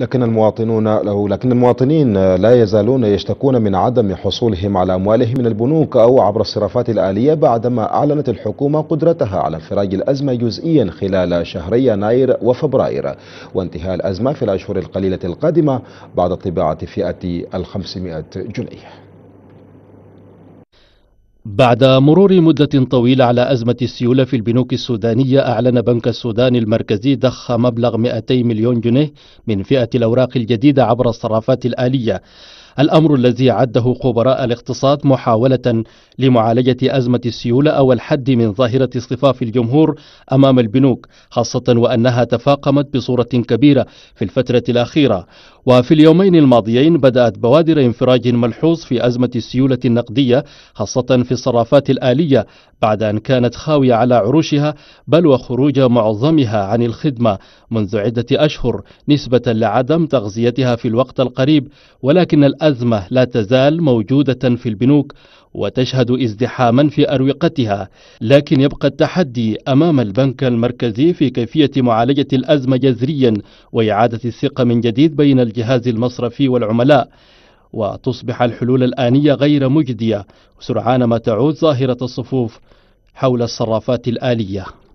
لكن المواطنون له لكن المواطنين لا يزالون يشتكون من عدم حصولهم على أموالهم من البنوك أو عبر الصرافات الآلية بعدما أعلنت الحكومة قدرتها على انفراج الأزمة جزئيا خلال شهري يناير وفبراير وانتهاء الأزمة في الأشهر القليلة القادمة بعد طباعة فئة ال 500 جنيه بعد مرور مدة طويلة على أزمة السيولة في البنوك السودانية أعلن بنك السودان المركزي ضخ مبلغ 200 مليون جنيه من فئة الأوراق الجديدة عبر الصرافات الآلية الأمر الذي عده خبراء الاقتصاد محاولة لمعالجة أزمة السيولة أو الحد من ظاهرة اصطفاف الجمهور أمام البنوك خاصة وأنها تفاقمت بصورة كبيرة في الفترة الأخيرة وفي اليومين الماضيين بدأت بوادر انفراج ملحوظ في أزمة السيولة النقدية خاصة في الصرافات الآلية بعد أن كانت خاوية على عروشها بل وخروج معظمها عن الخدمة منذ عدة أشهر نسبة لعدم تغذيتها في الوقت القريب ولكن الأزمة أزمة لا تزال موجودة في البنوك وتشهد ازدحاما في أروقتها لكن يبقى التحدي أمام البنك المركزي في كيفية معالجة الأزمة جذريا وإعادة الثقة من جديد بين الجهاز المصرفي والعملاء وتصبح الحلول الآنية غير مجدية سرعان ما تعود ظاهرة الصفوف حول الصرافات الآلية